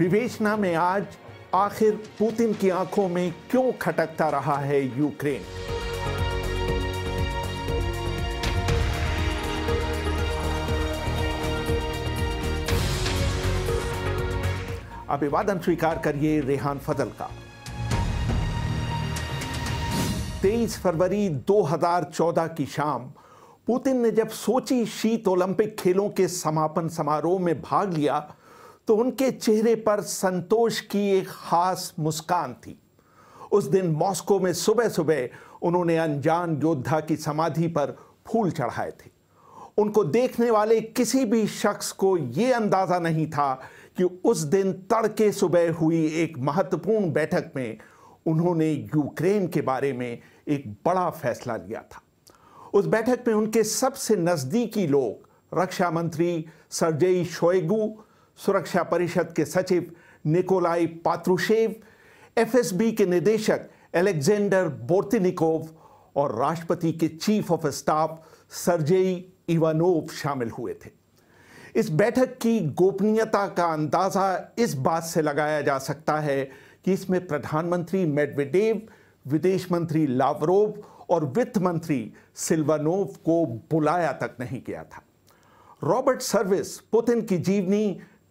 विवेचना में आज आखिर पुतिन की आंखों में क्यों खटकता रहा है यूक्रेन अभिवादन स्वीकार करिए रेहान फजल का 23 फरवरी 2014 की शाम पुतिन ने जब सोची शीत ओलंपिक खेलों के समापन समारोह में भाग लिया तो उनके चेहरे पर संतोष की एक खास मुस्कान थी उस दिन मॉस्को में सुबह सुबह उन्होंने अनजान योद्धा की समाधि पर फूल चढ़ाए थे उनको देखने वाले किसी भी शख्स को यह अंदाज़ा नहीं था कि उस दिन तड़के सुबह हुई एक महत्वपूर्ण बैठक में उन्होंने यूक्रेन के बारे में एक बड़ा फैसला लिया था उस बैठक में उनके सबसे नज़दीकी लोग रक्षा मंत्री सरजेई शोएगू सुरक्षा परिषद के सचिव निकोलाई पात्रुशेव एफएसबी के निदेशक एलेक्जेंडर बोर्तिनिकोव और राष्ट्रपति के chief of staff Sergei Ivanov शामिल हुए थे इस बैठक की गोपनीयता का अंदाज़ा इस बात से लगाया जा सकता है कि इसमें प्रधानमंत्री मेडवेडेव विदेश मंत्री लावरोव और वित्त मंत्री सिल्वानोव को बुलाया तक नहीं गया था रॉबर्ट सर्विस पुतिन की जीवनी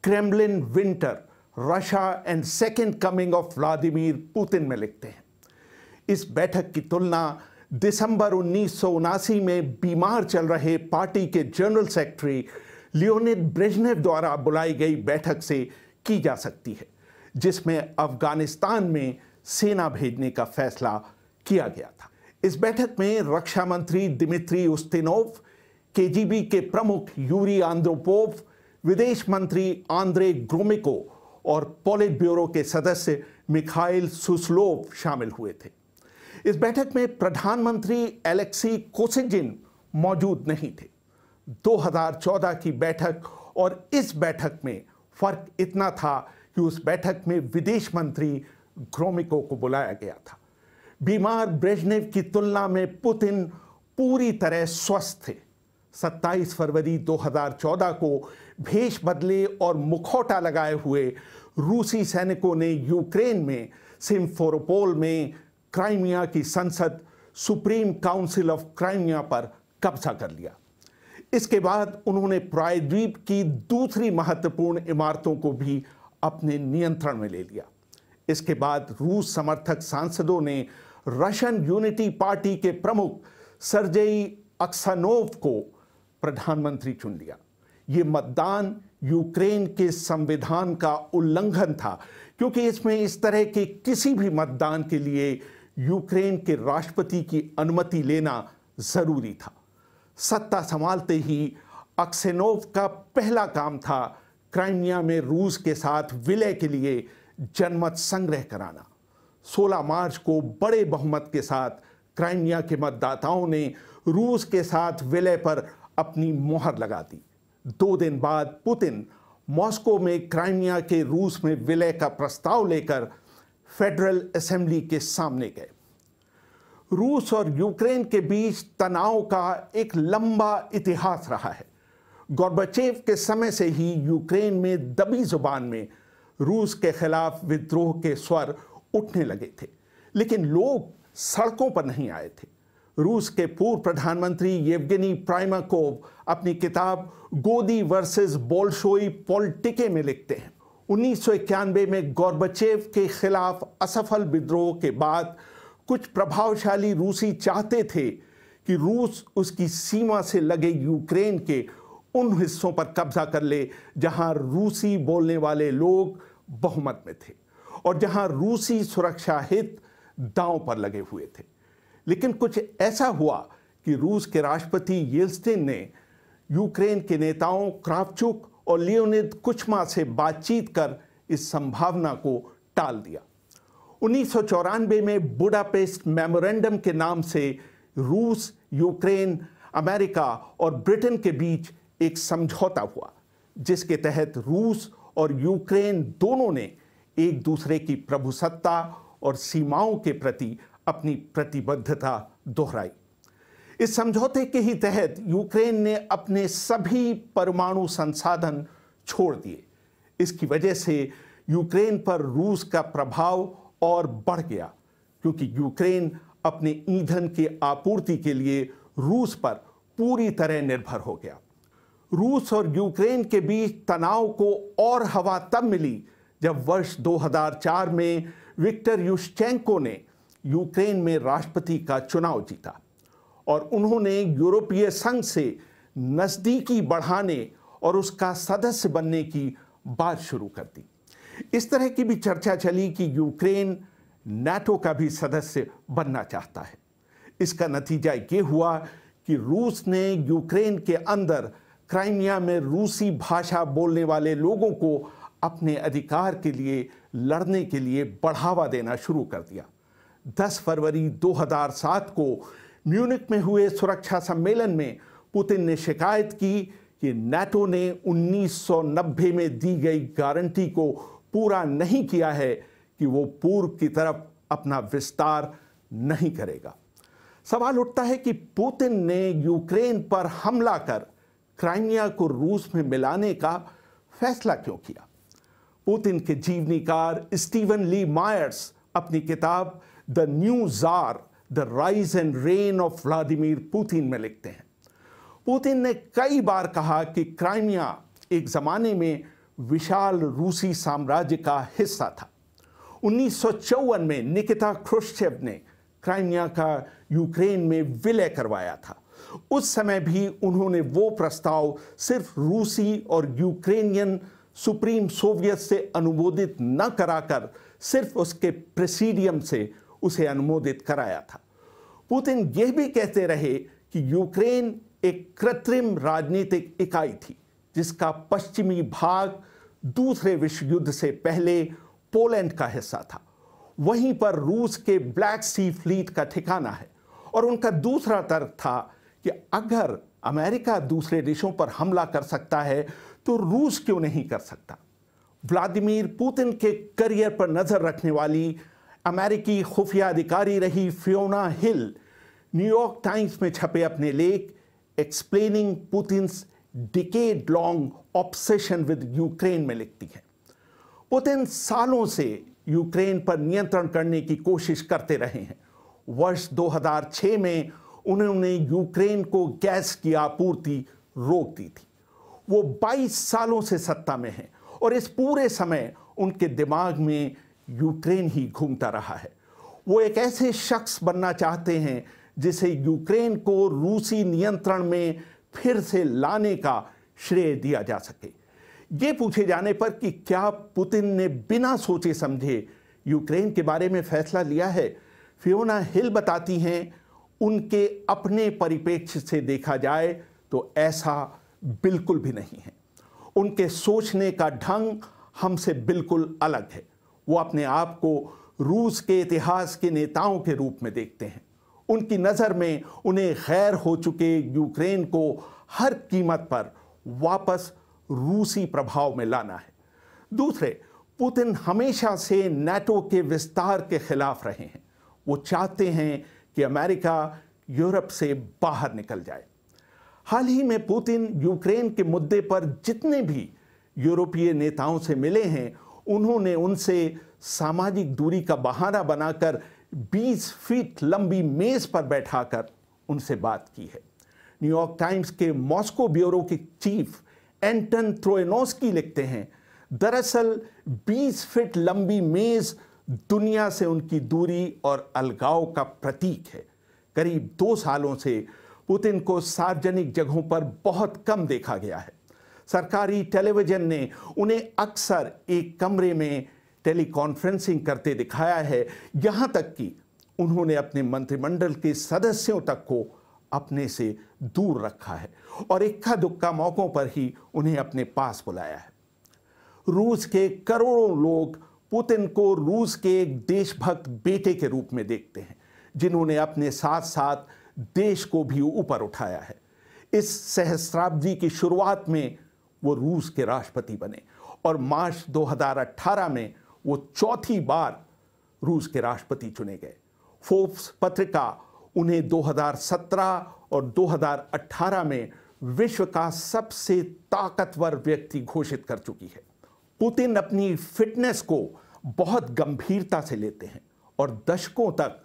Kremlin winter Russia and second coming of Vladimir Putin में लिखते हैं इस बैठक की तुलना दिसंबर उन्नीस में बीमार चल रहे पार्टी के जनरल सेक्रेटरी लियोनिड ब्रेजनेव द्वारा बुलाई गई बैठक से की जा सकती है जिसमें अफगानिस्तान में सेना भेजने का फैसला किया गया था इस बैठक में रक्षा मंत्री दिमित्री उस्तिनोव केजीबी के प्रमुख यूरी आंद्रोपोव विदेश मंत्री आंद्रे ग्रोमिको और पॉलिट ब्यूरो के सदस्य मिखाइल सुस्लोव शामिल हुए थे इस बैठक में प्रधानमंत्री एलेक्सी कोसिजिन मौजूद नहीं थे 2014 की बैठक और इस बैठक में फर्क इतना था कि उस बैठक में विदेश मंत्री ग्रोमिको को बुलाया गया था बीमार ब्रेजनेव की तुलना में पुतिन पूरी तरह स्वस्थ थे 27 फरवरी 2014 को भेष बदले और मुखौटा लगाए हुए रूसी सैनिकों ने यूक्रेन में सिम्फोरोपोल में क्राइमिया की संसद सुप्रीम काउंसिल ऑफ क्राइमिया पर कब्जा कर लिया इसके बाद उन्होंने प्रायद्वीप की दूसरी महत्वपूर्ण इमारतों को भी अपने नियंत्रण में ले लिया इसके बाद रूस समर्थक सांसदों ने रशियन यूनिटी पार्टी के प्रमुख सरजेई अक्सानोव को प्रधानमंत्री चुन लिया ये मतदान यूक्रेन के संविधान का उल्लंघन था क्योंकि इसमें इस तरह के किसी भी मतदान के लिए यूक्रेन के राष्ट्रपति की अनुमति लेना ज़रूरी था सत्ता संभालते ही अक्सेनोव का पहला काम था क्राइमिया में रूस के साथ विलय के लिए जनमत संग्रह कराना 16 मार्च को बड़े बहुमत के साथ क्राइमिया के मतदाताओं ने रूस के साथ विलय पर अपनी मोहर लगा दी दो दिन बाद पुतिन मॉस्को में क्राइमिया के रूस में विलय का प्रस्ताव लेकर फेडरल असेंबली के सामने गए रूस और यूक्रेन के बीच तनाव का एक लंबा इतिहास रहा है गौरबचेव के समय से ही यूक्रेन में दबी जुबान में रूस के खिलाफ विद्रोह के स्वर उठने लगे थे लेकिन लोग सड़कों पर नहीं आए थे रूस के पूर्व प्रधानमंत्री येवगनी प्राइमाकोव अपनी किताब गोदी वर्सेस बोल्शोई पॉलिटिके में लिखते हैं उन्नीस में गौरबचेव के खिलाफ असफल विद्रोह के बाद कुछ प्रभावशाली रूसी चाहते थे कि रूस उसकी सीमा से लगे यूक्रेन के उन हिस्सों पर कब्जा कर ले जहां रूसी बोलने वाले लोग बहुमत में थे और जहां रूसी सुरक्षा हित दांव पर लगे हुए थे लेकिन कुछ ऐसा हुआ कि रूस के राष्ट्रपति येल्स्टिन ने यूक्रेन के नेताओं क्राफ्चुक और लियोनिद कुछमा से बातचीत कर इस संभावना को टाल दिया उन्नीस में बुडापेस्ट मेमोरेंडम के नाम से रूस यूक्रेन अमेरिका और ब्रिटेन के बीच एक समझौता हुआ जिसके तहत रूस और यूक्रेन दोनों ने एक दूसरे की प्रभुसत्ता और सीमाओं के प्रति अपनी प्रतिबद्धता दोहराई इस समझौते के ही तहत यूक्रेन ने अपने सभी परमाणु संसाधन छोड़ दिए इसकी वजह से यूक्रेन पर रूस का प्रभाव और बढ़ गया क्योंकि यूक्रेन अपने ईंधन के आपूर्ति के लिए रूस पर पूरी तरह निर्भर हो गया रूस और यूक्रेन के बीच तनाव को और हवा तब मिली जब वर्ष 2004 में विक्टर युशचेंको ने यूक्रेन में राष्ट्रपति का चुनाव जीता और उन्होंने यूरोपीय संघ से नज़दीकी बढ़ाने और उसका सदस्य बनने की बात शुरू कर दी इस तरह की भी चर्चा चली कि यूक्रेन नाटो का भी सदस्य बनना चाहता है इसका नतीजा ये हुआ कि रूस ने यूक्रेन के अंदर क्राइमिया में रूसी भाषा बोलने वाले लोगों को अपने अधिकार के लिए लड़ने के लिए बढ़ावा देना शुरू कर दिया 10 फरवरी 2007 को म्यूनिक में हुए सुरक्षा सम्मेलन में पुतिन ने शिकायत की कि नेटो ने 1990 में दी गई गारंटी को पूरा नहीं किया है कि वो पूर्व की तरफ अपना विस्तार नहीं करेगा सवाल उठता है कि पुतिन ने यूक्रेन पर हमला कर क्राइमिया को रूस में मिलाने का फैसला क्यों किया पुतिन के जीवनीकार स्टीवन ली मायर्स अपनी किताब द न्यूज आर the rise and reign of Vladimir Putin में लिखते हैं पुतिन ने कई बार कहा कि क्राइमिया एक ज़माने में विशाल रूसी साम्राज्य का हिस्सा था उन्नीस में निकिता क्रुश्चेव ने क्राइमिया का यूक्रेन में विलय करवाया था उस समय भी उन्होंने वो प्रस्ताव सिर्फ रूसी और यूक्रेनियन सुप्रीम सोवियत से अनुमोदित न कराकर सिर्फ उसके प्रेसिडियम से उसे अनुमोदित कराया था पुतिन यह भी कहते रहे कि यूक्रेन एक कृत्रिम राजनीतिक इकाई थी जिसका पश्चिमी भाग दूसरे विश्व युद्ध से पहले पोलैंड का हिस्सा था वहीं पर रूस के ब्लैक सी फ्लीट का ठिकाना है और उनका दूसरा तर्क था कि अगर अमेरिका दूसरे देशों पर हमला कर सकता है तो रूस क्यों नहीं कर सकता व्लादिमीर पुतिन के करियर पर नज़र रखने वाली अमेरिकी खुफिया अधिकारी रही फ्योना हिल न्यूयॉर्क टाइम्स में छपे अपने लेख explaining Putin decade long obsession with Ukraine में लिखती हैं पुतिन सालों से यूक्रेन पर नियंत्रण करने की कोशिश करते रहे हैं वर्ष 2006 में उन्होंने यूक्रेन को गैस की आपूर्ति रोक दी थी वो 22 सालों से सत्ता में हैं और इस पूरे समय उनके दिमाग में यूक्रेन ही घूमता रहा है वो एक ऐसे शख्स बनना चाहते हैं जिसे यूक्रेन को रूसी नियंत्रण में फिर से लाने का श्रेय दिया जा सके ये पूछे जाने पर कि क्या पुतिन ने बिना सोचे समझे यूक्रेन के बारे में फैसला लिया है फियोना हिल बताती हैं उनके अपने परिप्रेक्ष्य से देखा जाए तो ऐसा बिल्कुल भी नहीं है उनके सोचने का ढंग हमसे बिल्कुल अलग है वो अपने आप को रूस के इतिहास के नेताओं के रूप में देखते हैं उनकी नज़र में उन्हें खैर हो चुके यूक्रेन को हर कीमत पर वापस रूसी प्रभाव में लाना है दूसरे पुतिन हमेशा से नेटो के विस्तार के खिलाफ रहे हैं वो चाहते हैं कि अमेरिका यूरोप से बाहर निकल जाए हाल ही में पुतिन यूक्रेन के मुद्दे पर जितने भी यूरोपीय नेताओं से मिले हैं उन्होंने उनसे सामाजिक दूरी का बहाना बनाकर 20 फीट लंबी मेज पर बैठाकर उनसे बात की है न्यूयॉर्क टाइम्स के मॉस्को ब्यूरो के चीफ एंटन थ्रोएनोस्की लिखते हैं दरअसल 20 फीट लंबी मेज दुनिया से उनकी दूरी और अलगाव का प्रतीक है करीब दो सालों से पुतिन को सार्वजनिक जगहों पर बहुत कम देखा गया है सरकारी टेलीविजन ने उन्हें अक्सर एक कमरे में टेलीकॉन्फ्रेंसिंग करते दिखाया है यहां तक कि उन्होंने अपने मंत्रिमंडल के सदस्यों तक को अपने से दूर रखा है और इक्का दुक्का मौक़ों पर ही उन्हें अपने पास बुलाया है रूस के करोड़ों लोग पुतिन को रूस के एक देशभक्त बेटे के रूप में देखते हैं जिन्होंने अपने साथ साथ देश को भी ऊपर उठाया है इस सहस्राब्दी की शुरुआत में वो रूस के राष्ट्रपति बने और मार्च 2018 में वो चौथी बार रूस के राष्ट्रपति चुने गए फोर्ब्स पत्रिका उन्हें 2017 और 2018 में विश्व का सबसे ताकतवर व्यक्ति घोषित कर चुकी है पुतिन अपनी फिटनेस को बहुत गंभीरता से लेते हैं और दशकों तक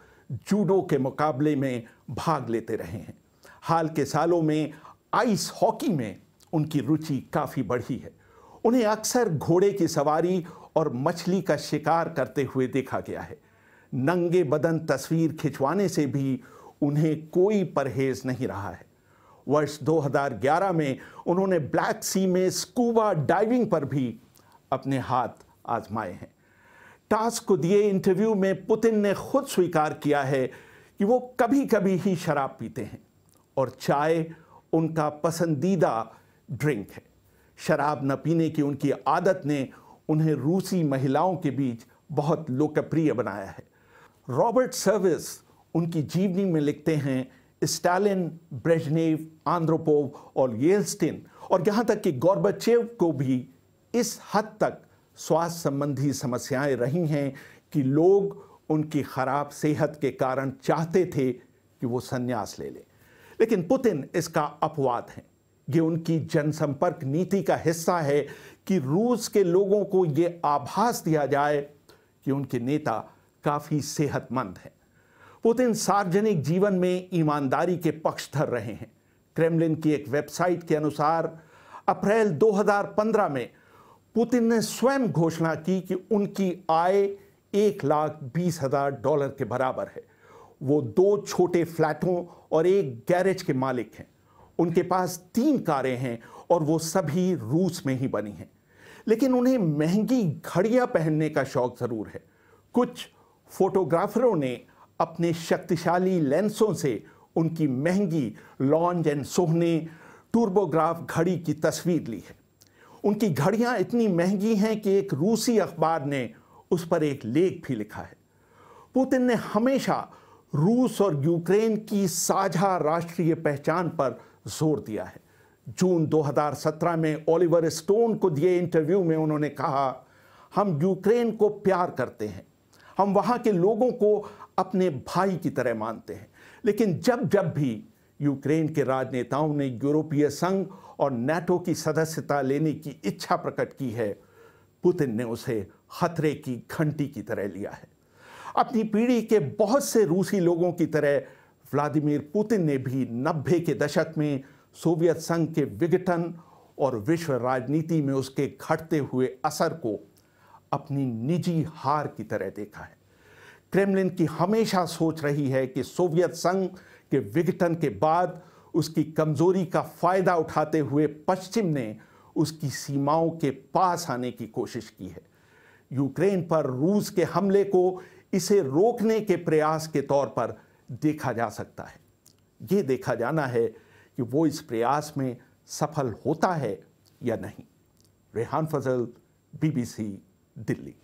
जूडो के मुकाबले में भाग लेते रहे हैं हाल के सालों में आइस हॉकी में उनकी रुचि काफ़ी बढ़ी है उन्हें अक्सर घोड़े की सवारी और मछली का शिकार करते हुए देखा गया है नंगे बदन तस्वीर खिंचवाने से भी उन्हें कोई परहेज नहीं रहा है वर्ष 2011 में उन्होंने ब्लैक सी में स्कूबा डाइविंग पर भी अपने हाथ आजमाए हैं टास्क को दिए इंटरव्यू में पुतिन ने खुद स्वीकार किया है कि वो कभी कभी ही शराब पीते हैं और चाय उनका पसंदीदा ड्रिंक है शराब न पीने की उनकी आदत ने उन्हें रूसी महिलाओं के बीच बहुत लोकप्रिय बनाया है रॉबर्ट सर्विस उनकी जीवनी में लिखते हैं स्टालिन ब्रेजनेव आंद्रोपोव और येल्स्टिन और यहाँ तक कि गौरबचेव को भी इस हद तक स्वास्थ्य संबंधी समस्याएं रही हैं कि लोग उनकी खराब सेहत के कारण चाहते थे कि वो संन्यास ले लें लेकिन पुतिन इसका अपवाद हैं ये उनकी जनसंपर्क नीति का हिस्सा है कि रूस के लोगों को यह आभास दिया जाए कि उनके नेता काफ़ी सेहतमंद हैं पुतिन तो सार्वजनिक जीवन में ईमानदारी के पक्षधर रहे हैं क्रेमलिन की एक वेबसाइट के अनुसार अप्रैल 2015 में पुतिन ने स्वयं घोषणा की कि उनकी आय एक लाख बीस हजार डॉलर के बराबर है वो दो छोटे फ्लैटों और एक गैरेज के मालिक हैं उनके पास तीन कारें हैं और वो सभी रूस में ही बनी हैं लेकिन उन्हें महंगी घड़ियां पहनने का शौक ज़रूर है कुछ फोटोग्राफरों ने अपने शक्तिशाली लेंसों से उनकी महंगी लॉन्ज एंड सोहने टूर्बोग्राफ घड़ी की तस्वीर ली है उनकी घड़ियां इतनी महंगी हैं कि एक रूसी अखबार ने उस पर एक लेख भी लिखा है पुतिन ने हमेशा रूस और यूक्रेन की साझा राष्ट्रीय पहचान पर जोर दिया है जून 2017 में ओलिवर स्टोन को दिए इंटरव्यू में उन्होंने कहा हम यूक्रेन को प्यार करते हैं हम वहाँ के लोगों को अपने भाई की तरह मानते हैं लेकिन जब जब भी यूक्रेन के राजनेताओं ने यूरोपीय संघ और नेटो की सदस्यता लेने की इच्छा प्रकट की है पुतिन ने उसे खतरे की घंटी की तरह लिया है अपनी पीढ़ी के बहुत से रूसी लोगों की तरह व्लादिमीर पुतिन ने भी नब्बे के दशक में सोवियत संघ के विघटन और विश्व राजनीति में उसके घटते हुए असर को अपनी निजी हार की तरह देखा है क्रेमलिन की हमेशा सोच रही है कि सोवियत संघ के विघटन के बाद उसकी कमजोरी का फायदा उठाते हुए पश्चिम ने उसकी सीमाओं के पास आने की कोशिश की है यूक्रेन पर रूस के हमले को इसे रोकने के प्रयास के तौर पर देखा जा सकता है ये देखा जाना है कि वो इस प्रयास में सफल होता है या नहीं रेहान फजल बीबीसी दिल्ली